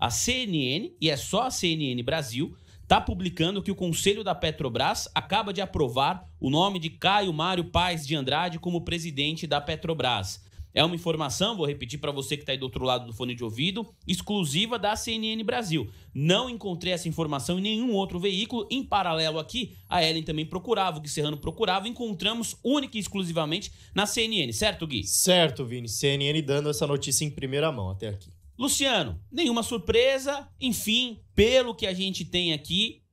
A CNN, e é só a CNN Brasil, está publicando que o Conselho da Petrobras acaba de aprovar o nome de Caio Mário Paz de Andrade como presidente da Petrobras. É uma informação, vou repetir para você que está aí do outro lado do fone de ouvido, exclusiva da CNN Brasil. Não encontrei essa informação em nenhum outro veículo. Em paralelo aqui, a Ellen também procurava, o Gui Serrano procurava. Encontramos única e exclusivamente na CNN, certo, Gui? Certo, Vini. CNN dando essa notícia em primeira mão até aqui. Luciano, nenhuma surpresa. Enfim, pelo que a gente tem aqui,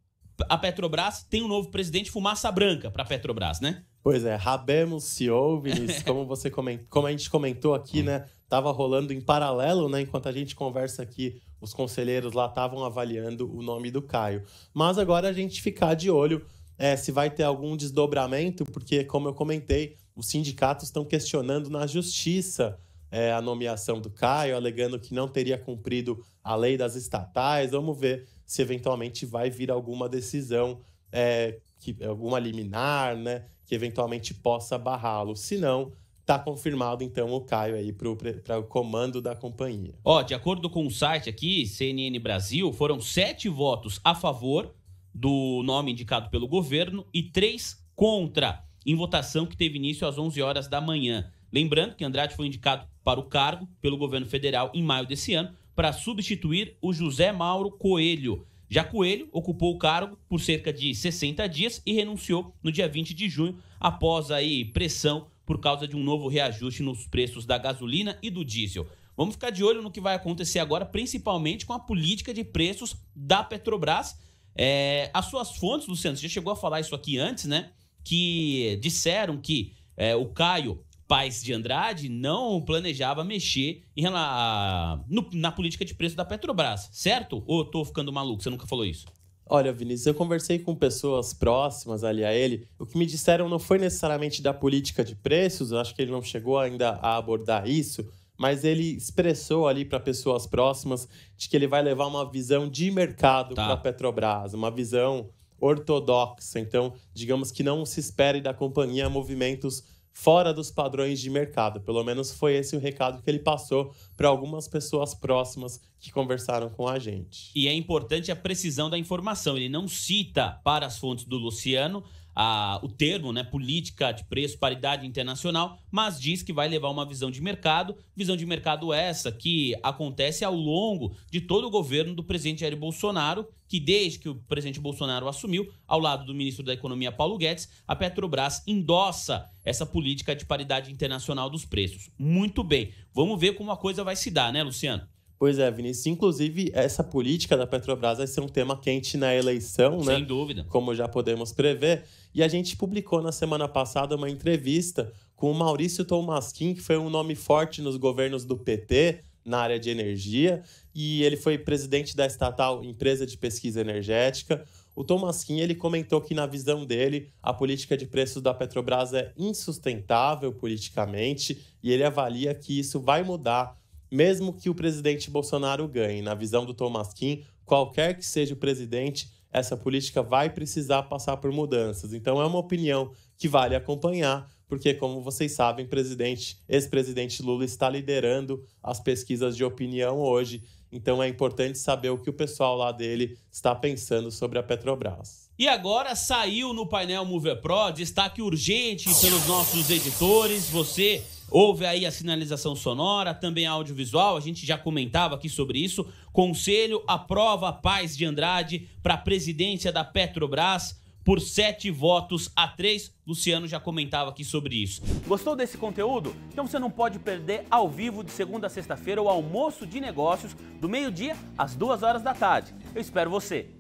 a Petrobras tem um novo presidente fumaça branca para a Petrobras, né? Pois é, Rabemos se ouve, como você como a gente comentou aqui, né? Tava rolando em paralelo, né? Enquanto a gente conversa aqui, os conselheiros lá estavam avaliando o nome do Caio. Mas agora a gente ficar de olho é, se vai ter algum desdobramento, porque, como eu comentei, os sindicatos estão questionando na justiça é, a nomeação do Caio, alegando que não teria cumprido a lei das estatais. Vamos ver se eventualmente vai vir alguma decisão, é, que, alguma liminar, né? Que eventualmente possa barrá-lo. Se não, está confirmado, então, o Caio aí para o comando da companhia. Ó, de acordo com o site aqui, CNN Brasil, foram sete votos a favor do nome indicado pelo governo e três contra, em votação que teve início às 11 horas da manhã. Lembrando que Andrade foi indicado para o cargo pelo governo federal em maio desse ano para substituir o José Mauro Coelho. Já Coelho ocupou o cargo por cerca de 60 dias e renunciou no dia 20 de junho após aí pressão por causa de um novo reajuste nos preços da gasolina e do diesel. Vamos ficar de olho no que vai acontecer agora, principalmente com a política de preços da Petrobras. É, as suas fontes, Luciano, você já chegou a falar isso aqui antes, né? Que disseram que é, o Caio Pais de Andrade não planejava mexer a, no, na política de preço da Petrobras, certo? Ou eu tô ficando maluco? Você nunca falou isso? Olha, Vinícius, eu conversei com pessoas próximas ali a ele. O que me disseram não foi necessariamente da política de preços, eu acho que ele não chegou ainda a abordar isso, mas ele expressou ali para pessoas próximas de que ele vai levar uma visão de mercado tá. para a Petrobras, uma visão ortodoxa. Então, digamos que não se espere da companhia movimentos fora dos padrões de mercado. Pelo menos foi esse o recado que ele passou para algumas pessoas próximas que conversaram com a gente. E é importante a precisão da informação. Ele não cita para as fontes do Luciano, a, o termo, né, política de preço, paridade internacional, mas diz que vai levar uma visão de mercado, visão de mercado essa que acontece ao longo de todo o governo do presidente Jair Bolsonaro, que desde que o presidente Bolsonaro assumiu, ao lado do ministro da Economia Paulo Guedes, a Petrobras endossa essa política de paridade internacional dos preços. Muito bem, vamos ver como a coisa vai se dar, né, Luciano? Pois é, Vinícius. Inclusive, essa política da Petrobras vai ser um tema quente na eleição, Sem né? Sem dúvida. Como já podemos prever. E a gente publicou na semana passada uma entrevista com o Maurício Tomasquim, que foi um nome forte nos governos do PT na área de energia, e ele foi presidente da estatal Empresa de Pesquisa Energética. O Tomasquim ele comentou que na visão dele, a política de preços da Petrobras é insustentável politicamente, e ele avalia que isso vai mudar mesmo que o presidente Bolsonaro ganhe. Na visão do Tomás Kim, qualquer que seja o presidente, essa política vai precisar passar por mudanças. Então é uma opinião que vale acompanhar, porque como vocês sabem, presidente, ex-presidente Lula está liderando as pesquisas de opinião hoje. Então é importante saber o que o pessoal lá dele está pensando sobre a Petrobras. E agora saiu no painel Mover Pro destaque urgente pelos nossos editores. Você Houve aí a sinalização sonora, também audiovisual, a gente já comentava aqui sobre isso. Conselho aprova a paz de Andrade para a presidência da Petrobras por sete votos a três. Luciano já comentava aqui sobre isso. Gostou desse conteúdo? Então você não pode perder ao vivo de segunda a sexta-feira o almoço de negócios do meio-dia às duas horas da tarde. Eu espero você.